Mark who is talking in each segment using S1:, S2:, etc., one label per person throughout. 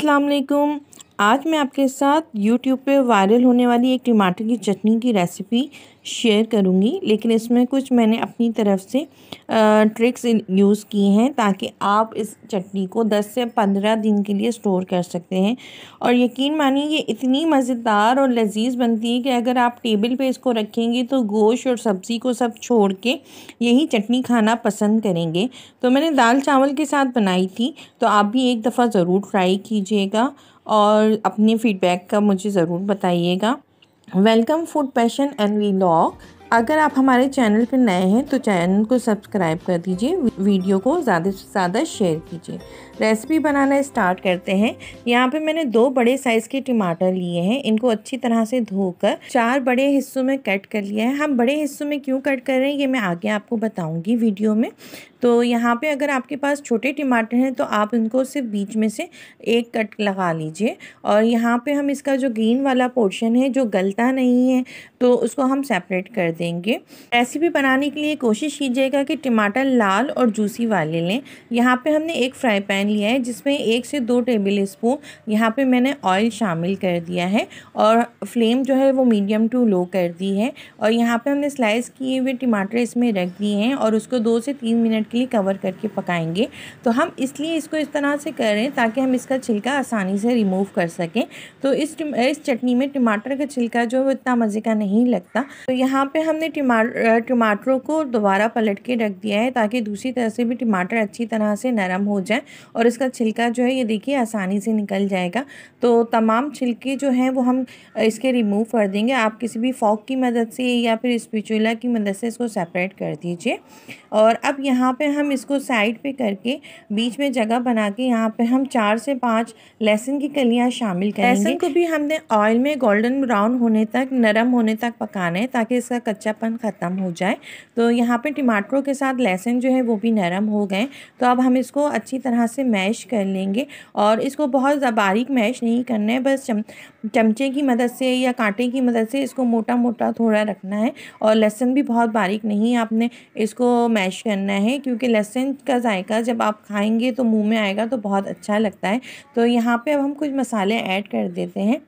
S1: अस्सलाम वालेकुम आज मैं आपके साथ यूट्यूब पे वायरल होने वाली एक टमाटर की चटनी की रेसिपी शेयर करूँगी लेकिन इसमें कुछ मैंने अपनी तरफ से ट्रिक्स यूज़ की हैं ताकि आप इस चटनी को 10 से 15 दिन के लिए स्टोर कर सकते हैं और यकीन मानिए ये इतनी मज़ेदार और लजीज बनती है कि अगर आप टेबल पे इसको रखेंगे तो गोश और सब्ज़ी को सब छोड़ के यही चटनी खाना पसंद करेंगे तो मैंने दाल चावल के साथ बनाई थी तो आप भी एक दफ़ा ज़रूर ट्राई कीजिएगा और अपने फीडबैक का मुझे ज़रूर बताइएगा Welcome Food Passion and Vlog. अगर आप हमारे चैनल पर नए हैं तो चैनल को सब्सक्राइब कर दीजिए वीडियो को ज़्यादा से ज़्यादा शेयर कीजिए रेसिपी बनाना स्टार्ट करते हैं यहाँ पे मैंने दो बड़े साइज़ के टमाटर लिए हैं इनको अच्छी तरह से धोकर चार बड़े हिस्सों में कट कर लिया है हम बड़े हिस्सों में क्यों कट कर रहे हैं ये मैं आगे आपको बताऊँगी वीडियो में तो यहाँ पर अगर आपके पास छोटे टमाटर हैं तो आप इनको सिर्फ बीच में से एक कट लगा लीजिए और यहाँ पर हम इसका जो ग्रीन वाला पोर्शन है जो गलता नहीं है तो उसको हम सेपरेट कर देंगे रेसिपी बनाने के लिए कोशिश कीजिएगा कि टमाटर लाल और जूसी वाले लें यहाँ पे हमने एक फ्राई पैन लिया है जिसमें एक से दो टेबल स्पून यहाँ पे मैंने ऑयल शामिल कर दिया है और फ्लेम जो है वो मीडियम टू लो कर दी है और यहाँ पर हमने स्लाइस किए हुए टमाटर इसमें रख दिए हैं और उसको दो से तीन मिनट के लिए कवर करके पकाएंगे तो हम इसलिए इसको इस तरह से करें ताकि हम इसका छिलका आसानी से रिमूव कर सकें तो इस इस चटनी में टमाटर का छिलका जो है वो इतना मज़े का नहीं लगता तो यहाँ पे हमने टमा टमाटरों को दोबारा पलट के रख दिया है ताकि दूसरी तरह से भी टमाटर अच्छी तरह से नरम हो जाए और इसका छिलका जो है ये देखिए आसानी से निकल जाएगा तो तमाम छिलके जो हैं वो हम इसके रिमूव कर देंगे आप किसी भी फॉक की मदद से या फिर स्पिचुला की मदद से इसको सेपरेट कर दीजिए और अब यहाँ पर हम इसको साइड पर करके बीच में जगह बना के यहाँ पर हम चार से पाँच लहसुन की कलियाँ शामिल करें लहसुन को भी हमने ऑयल में गोल्डन ब्राउन होने तक नरम होने तक पकाना है ताकि इसका कच्चापन ख़त्म हो जाए तो यहाँ पे टमाटरों के साथ लहसुन जो है वो भी नरम हो गए तो अब हम इसको अच्छी तरह से मैश कर लेंगे और इसको बहुत बारीक मैश नहीं करना है बस चम चमचे की मदद से या कांटे की मदद से इसको मोटा मोटा थोड़ा रखना है और लहसुन भी बहुत बारीक नहीं आपने इसको मैश करना है क्योंकि लहसुन का जायका जब आप खाएँगे तो मुँह में आएगा तो बहुत अच्छा लगता है तो यहाँ पर अब हम कुछ मसाले ऐड कर देते हैं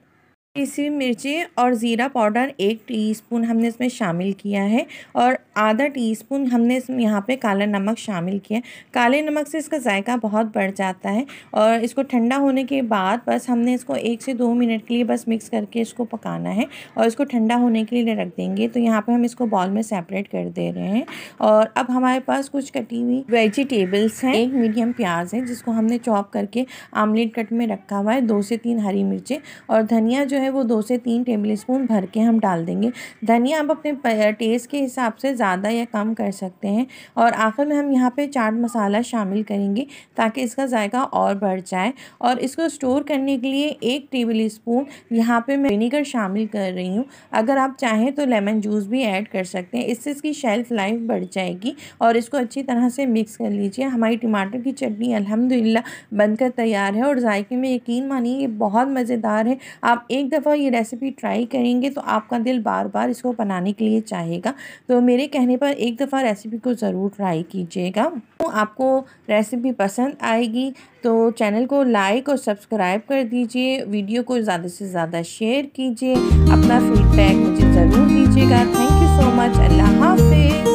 S1: इसी मिर्ची और ज़ीरा पाउडर एक टीस्पून हमने इसमें शामिल किया है और आधा टीस्पून हमने इसमें यहाँ पे काला नमक शामिल किया है काले नमक से इसका जायका बहुत बढ़ जाता है और इसको ठंडा होने के बाद बस हमने इसको एक से दो मिनट के लिए बस मिक्स करके इसको पकाना है और इसको ठंडा होने के लिए रख देंगे तो यहाँ पर हम इसको बॉल में सेपरेट कर दे रहे हैं और अब हमारे पास कुछ कटी हुई वेजिटेबल्स हैं एक मीडियम प्याज है जिसको हमने चॉप करके आमलेट कट में रखा हुआ है दो से तीन हरी मिर्चें और धनिया जो है वो दो से तीन टेबल स्पून भर के हम डाल देंगे धनिया आप अपने टेस्ट के हिसाब से ज़्यादा या कम कर सकते हैं और आखिर में हम यहाँ पे चाट मसाला शामिल करेंगे ताकि इसका जायका और बढ़ जाए और इसको स्टोर करने के लिए एक टेबल स्पून यहाँ पर मैं विनीगर शामिल कर रही हूँ अगर आप चाहें तो लेमन जूस भी ऐड कर सकते हैं इससे इसकी शेल्फ़ लाइफ बढ़ जाएगी और इसको अच्छी तरह से मिक्स कर लीजिए हमारी टमाटर की चटनी अलहमदिल्ला बनकर तैयार है और जायके में यकीन मानिए ये बहुत मज़ेदार है आप एक दफ़ा ये रेसिपी ट्राई करेंगे तो आपका दिल बार बार इसको बनाने के लिए चाहेगा तो मेरे कहने पर एक दफ़ा रेसिपी को ज़रूर ट्राई कीजिएगा तो आपको रेसिपी पसंद आएगी तो चैनल को लाइक और सब्सक्राइब कर दीजिए वीडियो को ज़्यादा से ज़्यादा शेयर कीजिए अपना फीडबैक मुझे ज़रूर दीजिएगा थैंक यू सो मच अल्लाह हाफिज़